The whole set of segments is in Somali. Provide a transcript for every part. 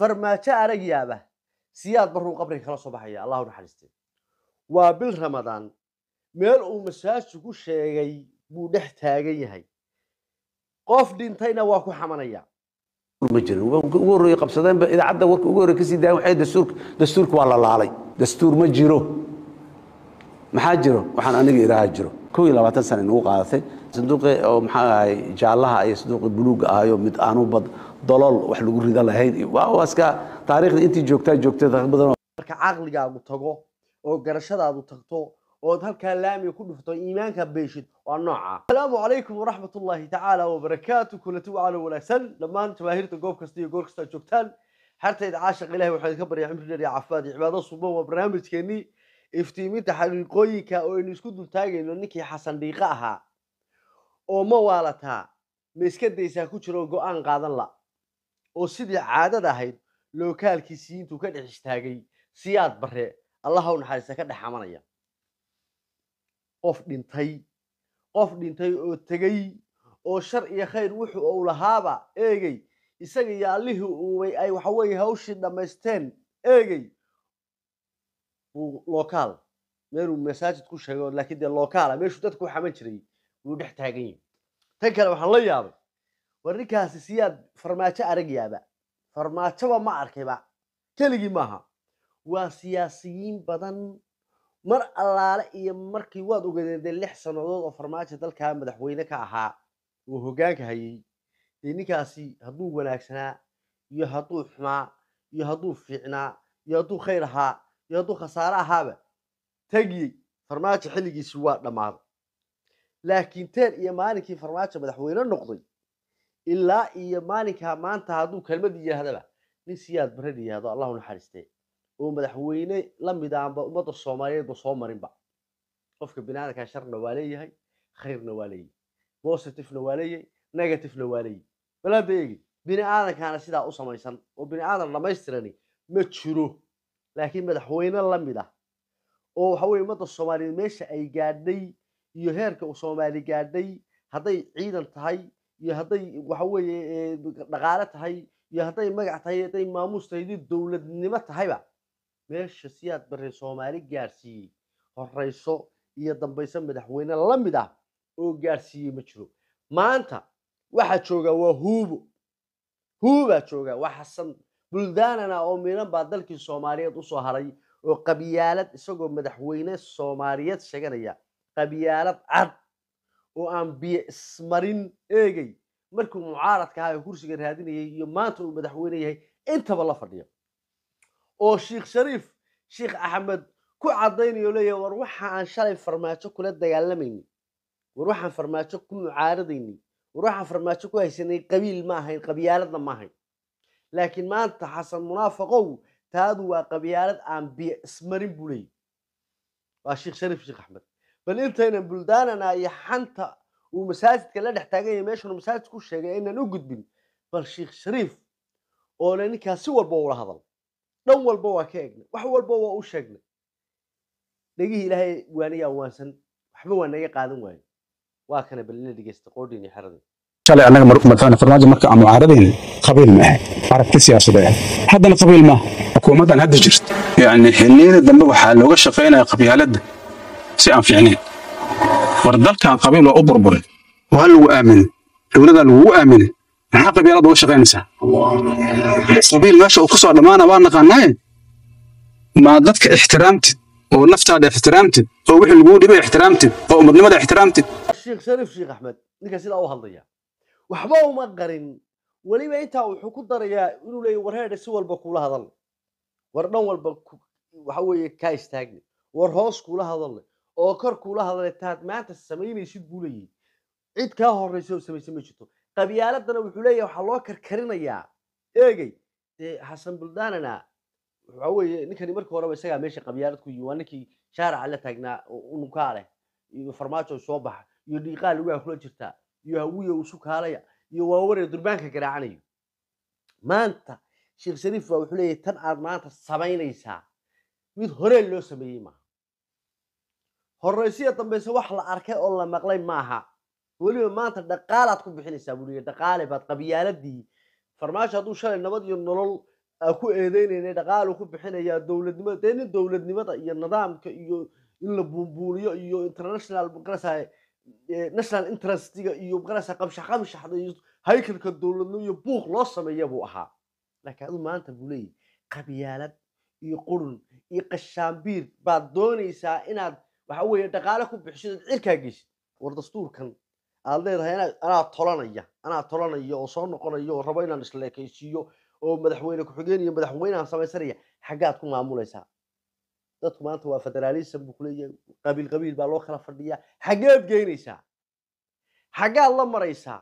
farmaajo arag yaaba siyaad marruu qabriga kala soo baxaya allahu naxariiste waa bil ramadaan meel uu masaajigu sheegay buu dhex taagan yahay qof dhintayna waa ku xamanaya ma jirin ugu horreeye qabsadeenba jiro maxaa jiro waxaan aniga idaaha jiro kow iyo labaatan sana inugu qaadatay sanduuqi oo maxaa ahay jaallaha iyo sanduuqi buluuga ahayo mid aanu bad wax lagu rida lahayn waa iska intii joogtaa joogtay badan marka caqligaagu tago oo garashadaadu tagto ood halkaa laamiga ku dhufto iimaanka beeshid waa nooca asalaamu calaykum waraxmat ullaahi tacaala wabarakaatu kulati wacalo wanaagsan dhammaan jamaahirta goob kasta iyo goor kasta joogtaan xartayda caashiq ilahi waxaa idinka baryaa xamdulilah caafimaad iyo cibaado suuban waa barnaamijkeenii iftiiminta xaqiiqooyinka oo aynu isku dultaagayno ninkii xasan ahaa oo ma waalataa ma iska daysaa ku jiro go'aan qaadan la oo sidii caadad ahayd lookaalkiisii intuu ka dhex istaagay siyaad barre allaha naxariista ka dhex amanaya qof dhintay qof dhintay oo tegay oo shar iyo khayr wuxuu uu lahaaba eegey isaga iyo allihii uubay ay waxaweye hawshii dhammaysteen eegey lokaal meeluu masaajid ku sheego laakiin dee lokaala ah, meeshuu dadku xaman jiray wuu dhex taagan yahi tan kale waxaan la yaabay war ninkaasi siyaad farmaajo aragyaaba farmaajoba ma arkayba keligii maaha waa siyaasiyiin badan mar allaale iyo markii waad ogadeedee lix sannadood oo farmaajo dalkaa madaxweyne ka ahaa oo hogaanka hayay dee ninkaasi hadduu wanaagsanaa iyo hadduu xumaa iyo hadduu fiicnaa iyo hadduu khayr ahaa iyo hadduu khasaare ahaaba tegiyey farmaajo xilligiisi waa dhammaaday laakiin teer iyo maalinkii farmaajo madaxweyne noqday ilaa iyo maalinkaa maanta hadduu kelmad yidhaahdaba nin siyaad barad yidhaahdo allahu naxariistee oo madaxweyne la mid aanba ummadda soomaaliyeedba soo marinba qofka biniaadankaa sharna waa leeyahay khayrna waa leeyahay positivena waa leeyahay negativena waa leeyahay bal hadda eegi biniaadankaana sidaa u samaysan oo bini biniaadan dhammaystirani ma jiro laakiin madaxweyne la mid ah oo waxa weye ummadda soomaaliyeed meesha ay gaadhay iyo heerka uu soomaali gaadhay hadday ciidan tahay iyo hadday waxa eh, dhaqaale tahay iyo hadday magac tahay hadday maamuus tahay hadii dowladnimo tahayba meesha siyaad barre soomaali gaadhsiiyey horeyso iyo dambayso madaxweyne la mid ah oo gaadhsiiyey ma jiro maanta waxaa joogaa waa huubo huubaa joogaa waa xasan buldaanana oo miidhan baa dalkii soomaaliyeed usoo haray oo qabyaalad isagoo madaxweyne soomaaliyeed sheganaya qabyaalad cad oo aan biyo ismarin eegay markuu mucaaradka ahaa kursiga raadinayay iyo maanta uu madaxweyne yahay intaba la fadhiya oo sheikh shariif sheikh axmed ku caddaynayo leeyahay war waxa aan shalay farmaajo kula dagaalamayni war waxaan farmaajo ku mucaaradayni war waxaan farmaajo ku haysanay qabiil ma ahayn qabyaaladna ma ahayn laakiin maanta xasan munaafaqow taadu waa qabyaalad aan biyo ismarin buu leeyahy waa sheikh shariif sheikh axmed bal intaynan buldaanana iyo xanta uu masaajidka la dhex taagan yahay meeshanu masaajidku sheegay inaan u gudbin bal sheikh shariif oo le ninkaa si walba ula hadal dhan walba waa ka egnay wax walba waa u sheegnay dhegihii ilaahay waaniyaa waansan waxba waa naga qaadan waayo waa kana bal ina dhegeysta qoodhiin iyo xeradii shalay annaga mathalan farmaajo marka aan mucaaradayn qabiil ma ahay aragti siyaasadeed ah. haddana qabiil maaha xukuumaddan hadda jirta yacni xiliyada dambe waxaa looga shaqaynaya qabyaaladda si aan fiicnayn war dalkan qabiil waa u burburay waa lagu aaminay dowladaa lagugu aaminay maxaa qabiilada uga shaqaynaysaa qabiil meesha uu ku dhammaana waa naqaanaaye maa dadka ixtiraamtid oo naftaada ixtiraamtid oo wixii laguu dhibay ixtiraamtid oo ummadnimada ixtiraamtid sheekh shariif sheekh axmed ninka sidaa u hadlaya waxba uma qarin weliba intaa wuxuu ku darayaa inuu leeyahy warheedha si walba kula hadalna war dhan walba waxa weeye kaa istaagna war hoos kula hadalna oo kor kuula hadlay taad maanta samaynaysid buu leeyahay cid kaa horraysa oo samaysa ma jirto qabyaaladana wuxuu leeyahay waxaa loo karkarinayaa eegey dee xasan buldaanana waxa weeye ninkani markii horeba isagaa meesha qabyaalad ku yimi waa ninkii shaaraca la taagnaa unukaa leh iyo farmaajo soo baxa iyo dhiiqaa lugaa kula jirtaa iyo hawiya uu sukaalaya iyo waaware durbaanka garaacanayo maanta sheekh shariif baa wuxuu leeyahay tan aad maanta samaynaysaa mid horeen loo sameeyey maa horeysiya dambayse wax la arkay oo la maqlay maaha weliba maanta dhaqaalaad ku bixinaysaa buuliya dhaqaale baad qabyaaladii farmaajo hadduu shalay nabad iyo nolol ku eedeynayna dhaqaalu ku bixinayaa dowladnimada dee dowladnimada iyo nidaamka iyo in la buunbuuniyo iyo international maqarasa national interestiga iyo maqarasa qabsha qabshaxda iyo haykalka dowladnimo iyo buuq loo sameeya buu ahaa laakiin aduu maanta buu leeyahy qabyaalad iyo qurun iyo qashaambiir baad doonaysaa inaad waxa weeye dhaqaale ku bixishidood cirkaa geshid war dastuurkan aad leedahay inaad anaa tolanaya anaa tolanaya oo soo noqonaya oo rabo inaan isleekaysiiyo oo madaxweyne ku-xigeen iyo madaxweyneaan samaysanaya xaggaad ku maamulaysaa dadku maanta waa federaalism buu kuleeyahay qabiil qabiil baa loo kala fadhiyaa xaggeed geynaysaa xaggaad la maraysaa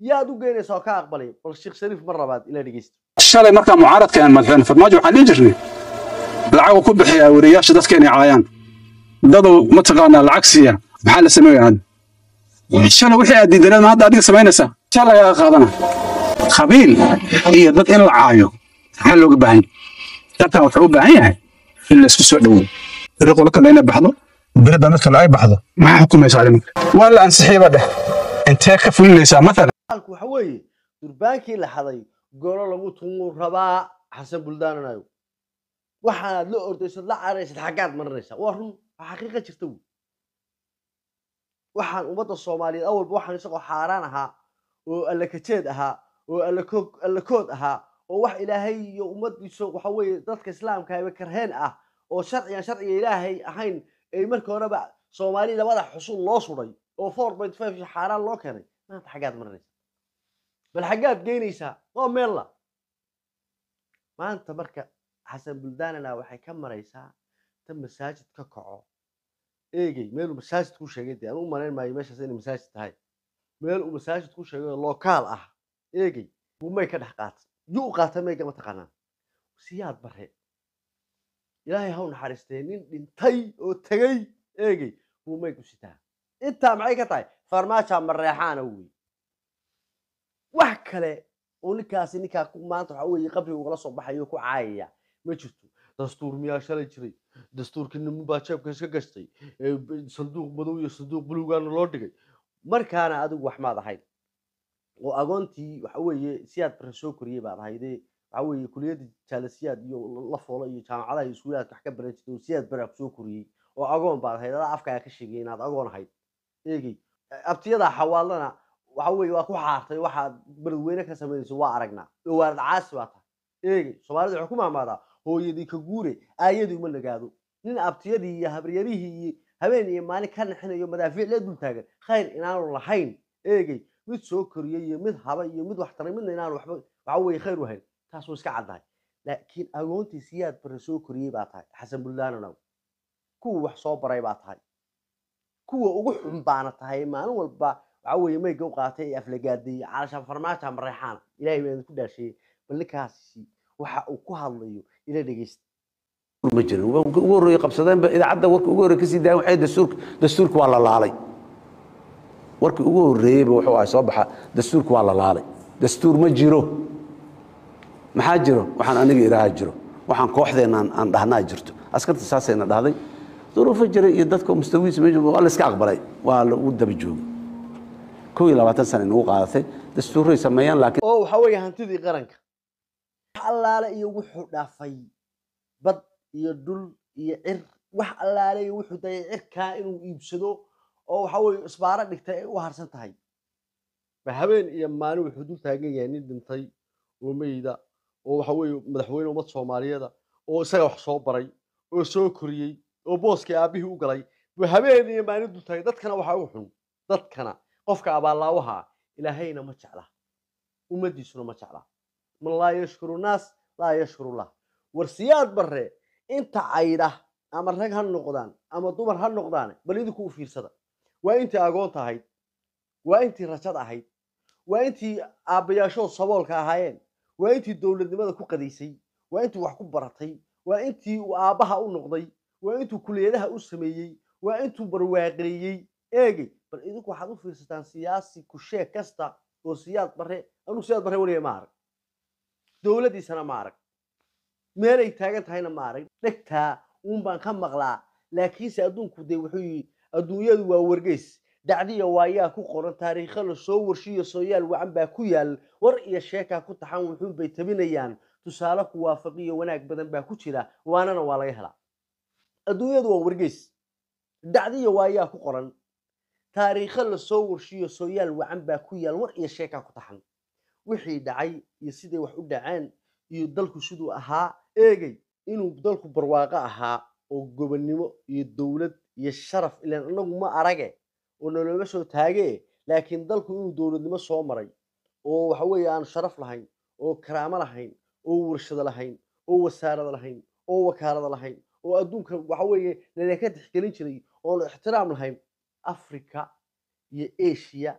yaad u geynaysaa oo ka aqbalay bal sheekh shariif mar labaad ilaa dhegeysta shalay markaa mucaaradka aan madaxweyne farmaajo waxaan dhihi jirnay lacag ku bixiyaa weriyaasha dadkeena caayaan dadow mataqaanaa lacag siiya maxaa la sameeya aad shala wixii aad diidanad ma hadda adiga samaynaysa shaa lagaaga qaadana qabiil iyo dad in la caayo maxaa looga baahan yahay dadkan wuxuu u baahan yahay in laysku soo dhowoy riqula kale inay baxdo birada mid kale ay baxdo maxaa xukumaysa arrimanka waa la ansixiiba dheh intee ka fulinaysaa mathalan waxa weeye durbaankii la haday golo lagu tungu rabaa xasan buldaananayo waxaad la ordaysad la caraysad xaggaad marinaysaa waa run waa xaqiiqa jirta wy waxaan ummadda soomaaliyeed awalba waxaan isagoo xaaraan ahaa oo allakajeed ahaa oo allakood ahaa oo wax ilaahay iyo ummadiisu waxa weeye dadka islaamka ah karheen ah oo sharcigan sharciga ilaahay ahayn ay markii horeba soomaali labada xusul loo suray oo four point five xaaraan loo keenay maanta xaggaad marinaysaa bal xaggaad geynaysaa waa meella maanta marka xasan buldanana waxay ka maraysaa ta masaajid ka kaco eegey meeluu masaajid ku sheegay de anuu malayn maayo meeshaas inay masaajid tahay meel uu masaajid ku sheegayoo lokaal ah eegey bumay ka dhex qaatay yuu qaata mayga mataqaanaa siyaad bare ilaahay haw naxariistee nin dhintay oo tegay eegey buu maygu sitaa intaa maxay ka tahay farmaaja mareexaana wey wax kale oo ninkaasi ninkaa maanta waxa weeye qabriga ugala soo baxayo ku caayaya ma jirto dastuurmiyaashalay jiray dastuurkii nimanbaa jeebka iska gashtay sanduuq madow iyo sanduuq buluugaana loo dhigay markaana adigu wax maad ahayd oo agoontii waxa weeye siyaad bare soo koriyey baad ahayde waxa weeye kuliyadda jaalasiyaad iyo la foola iyo jaamacadaha iyo iskuulaadka wax ka baran jirtay oo siyaad bare ku soo koriyey oo agoon baad ahayd adaa afkaaga ka sheegay inaad agoon ahayd eegey abtiyadaa xawaalana waxa weeye waa ku xaartay waxaad beledweyne ka samaynayso hooyadii ka guure aayadii uma nagaado nin abtiyadii iyo habaryarihii iyo habeen iyo maalin ka naxinayo madaafiiclee dul taagan khayr inaanu lahayn eegey mid soo koriya iyo mid haba iyo mid waxtaray midna inaanu waxba waxa weeye khayr u hayn taasuu iska caddahay laakiin agoontii siyaad bare soo koriyey baa tahay xasan kuwa wax soo baray baa tahay kuwa ugu xun baana tahay maalin walba waxa weeye mayga u qaatay ee aflagaadeeye caalashaan farmaaja mareexaana ilaahay baa idinku dhaasheeyey bal ninkaasi waxa uu ku hadlayo ila dhegeysta ma jirin ugu horreeye qabsadeenba idaacadda warka ugu horreye kasii daayan waxay dastuurka dastuurka waa la laalay warka ugu horreeyeyba wuxuu ahay soo baxa dastuurka waa la laalay dastuur ma jiro maxaa jiro waxaan aniga idhahaa jiro waxaan kooxdeenna aan dhahnaa jirto askarta saasayna dhahday duruufo jiray iyo dadka mustawiisa meesha waa la iska aqbalay waa lagu daba joogay kow iyo labaatan sana inagu qaadatay dastuuray sameeyaan laakiin oo waxaa weeye hantidii qaranka wax allaale iyo wuxuu dhaafay bad iyo dhul iyo cir wax allaale iyo wuxuu dayay cirkaa inuu iibsado oo waxa weye isbaaro dhigtay ay u harsan tahay ma habeen iyo maalin wuxuu dul taagan yahay nin dhintay oo meyda oo waxa weye madaxweyne ummad soomaaliyeeda oo isaga wax soo baray oo soo koriyey oo booskii aabihii u galay buu habeen iyo maalin dul taagay dadkana waxa ugu xun dadkana qofka abaallaawaha ah, ilaahayna ma jecla ummaddiisuna ma jecla man laa yashkuru naas laa yashkuru lah war siyaad barre inta caydha ama rag ha noqdaan ama dumar ha noqdaan bal idinku u fiirsada waa intii agoonta ahayd waa intii rajad ahayd waa intii aabbayaashood saboolka ahaayeen waa intii dowladnimada ku qadaysay waa intii wax ku baratay waa intii uu aabbaha u noqday waa intuu kuliyadaha u sameeyey waa intuu barwaaqeeyey eegey bal idinku waxaad u fiirsataan siyaasi kusheeg kasta oo siyaad barre anugu siyaad barre weliga ma arag dowladdiisana ma arag meelay taagan tahayna maarag dhegtaa uun ka maqlaa laakiinse adduunku dee wuxuu yidhi adduunyadu waa wargeys dhacdiya waayaa ku qoran taariikha lasoo soo warshiyo sooyaal wacan baa ku yaal war iyo sheekaa ku taxan wuxuunbay tabinayaan tusaale ku waafaqiyo wanaag badan baa ku jira waanana waa laga helaa adduunyadu waa wargeys dacdiya waayaa ku qoran taariikha lasoo soo warshiyo sooyaal wacan baa ku yaal war iyo sheekaa ku taxan wixii dhacay iyo siday wax u dhaceen iyo dalku siduu ahaa eegay inuu dalku barwaaqo ahaa oo gobonnimo iyo dowlad iyo sharaf ilaan annagu ma arage oo nalooma soo taage laakiin dalku inuu dowladnimo soo maray oo waxa weeye aanu sharaf lahayn oo karaamo lahayn oo warshado lahayn oo wasaarada lahayn oo wakaalada lahayn oo adduunka waxa weeye lala ka tixgelin jiray oonu ixtiraam lahayn africa iyo asia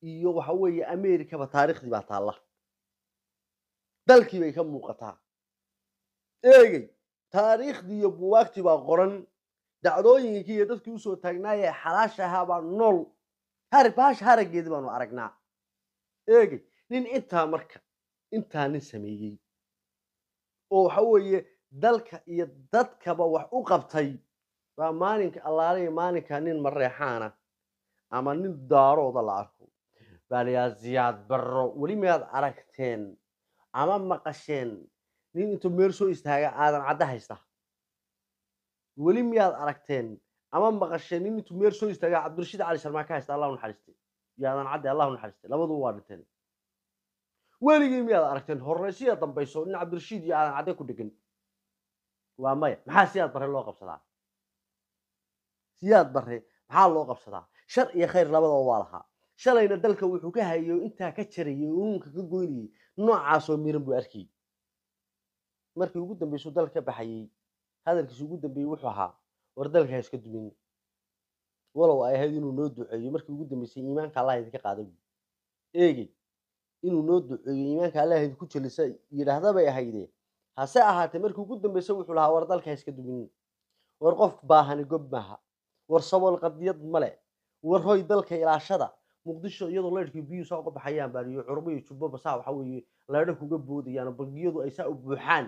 iyo waxa weeye americaba taarikhdii baa taalla dalkii bay ka muuqataa eegey taariikhdii iyo buugaagtii baa qoran dacdooyinkii iyo dadkii usoo taagnaayee xalaasha ahaa baa nool bahasha harageedi baanu aragnaa eegey nin intaa marka intaa nin sameeyey oo waxa weeye dalka iyo dadkaba wax u qabtay baa maalinka allaale maalinka nin mareexaana ama nin daarooda la arko baaliyaa ziyaad barro weli miyaad aragteen ama maqasheen nin intuu meel soo istaaga aadan cadda haysta weli miyaad aragteen ama maqasheen nin intuu meel soo istaaga cabdirashiid cali sharmaa ka haysta allah naxariiste iyo cadde allah naxariiste labaduba waa dhinteen weligii miyaad aragteen horeysiya dambayso nin cabdirashiid iyo aadan cadde ku dhegan waa maya maxaa siyaad barre loo qabsadaa siyaad barre maxaa loo qabsadaa shar iyo khayr labadaba waa lahaa shalayna dalka wuxuu ka hayo intaa ka jarayay oo uunka ka goynayay noocaasoo miran buu arkayey markii ugu dambeysuu dalka ka baxayay hadalkiisu ugu dambeeyey wuxuu ahaa war dalka ha iska dumin walow ay ahayd inuu noo duceeyo markii ugu dambeysay iimaanka allah idinka qaada buui inuu noo duceeyo iimaanka allah idinku jelisa yidhaahda bay ahaydee hase ahaatee markii ugu dambaysa wuxuu lahaa war dalka ha iska dumin war qof baahani gob maaha war sabool qadiyad male war hoy dalka ilaashada muqdisho iyadoo leyrhkii biyuu saa uga baxayaan baan iyo curmo iyo saa waxa weeye leyrhanka uga boodayaan bangiyadu ay saa u buuxaan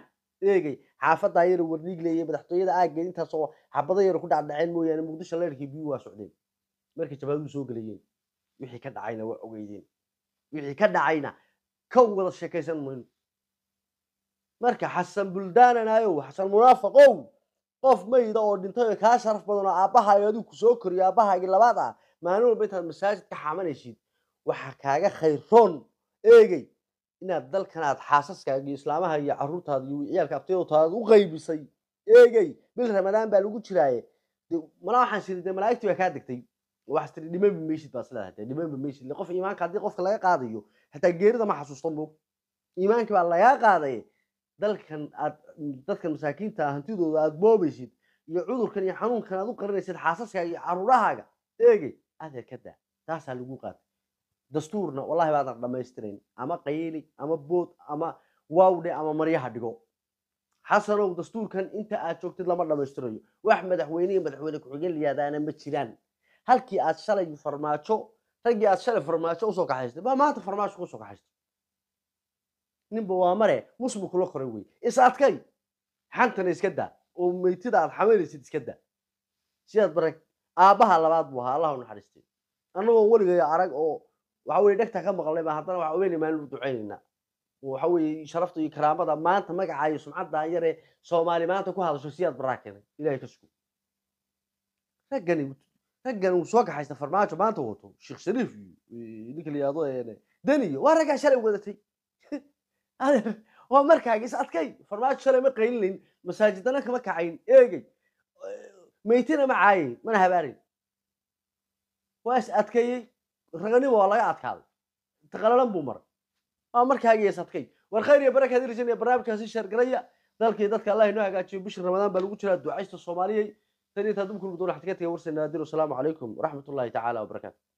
eegay xaafadaa yara warniig leeya madaxtooyada aaggeed intaasoo xabada yara ku dhacdhaceen mooyaane muqdisho leyrhkii biyuu waa socdeen markii jabaaduhu soo gelayeen wixii ka dhacayna waa ogeydeen wixii ka dhacayna ka wada sheekaysan mayno marka xasan buldaananayow xasan munaafiqow qof mayda oo dhintay kaa sharaf badan oo aabbahaayo adigu ku soo koriyo aabbahaaygii labaad ah maalin walba intaad masaajid ka xamanaysid waxaa kaaga khayroon eegey inaad dalkan aad xaasaskaaga iyo islaamaha iyo caruurtaada iyo ciyaalka abtiyootaada u qaybisay eegey bil ramadaan baa lagu jiraaye mala waxaan siri dee malaa'igtii waa kaa degtay waxaas tiri dhimanba meysid baad sileedahay dee dhimanba meysid qof iimaanka haddii qofka laga qaadayo hataa geerida ma xasuustan bog iimaankii baa lagaa qaadaye dalkan aad dadkan masaakiinta hantidooda aad boobaysid iyo cudurkan iyo xanuunkan aad u qarinaysid xaasaskaaga iyo caruurahaaga eegey adeer ka daa taasaa lagu qaatay dastuurna wallahi baadan dhammaystirayn ama qayli ama bood ama waawdhe ama maryaha dhigo xasanow dastuurkan inta aad joogtid lama dhammaystirayo wax madaxweyne madaxweyne ku-xigeen layihahdaana ma jiraan halkii aad shalay farmaajo raggii aad shalay farmaajo usoo kaxaysta baa maanta farmaajo kusoo kaxaystay ninba waa mare musbu kula koray wey is adkay xantana iska daa oo meytida aad xamaylaysid iska daa sidaad barag aabaha labaad buu ahaa allah u naxariistay annagoo weligay arag oo waxa weye dhegta ka maqlay baa haddana waxa weynay maalin u ducaynaynaa waxa weeye sharafta iyo karaamada maanta magaca iyo sumcadda yaree soomaali maanta ku hadasho siyaad baraa keenay ilahay ka sugo raggani raggan uu soo kaxaysta farmaajo maanta wato sheekh shariif iyo ninka la yidhahdo waa raggaa shalay wadatay waa markaagis adkay farmaajo shalay ma qaylilayn masaajidana kama kacayn eegay maytina ma caayayn mana habaarin waa is adkeeyey raganimo waa laga adkaaday taqalalan buu maray waa markaaga is adkay war khayr iyo barakaad irjaniya barnaamijkaasi sheergaraya dalkii dadka allah inoo hagaajiyo bishii ramadaan baa lagu jiraa ducaysta soomaaliyey tan intaa dubkulgu doon xadka tagay warsanadiir wasalaamu calaykum waraxmat ullahi tacaala wabarakaatu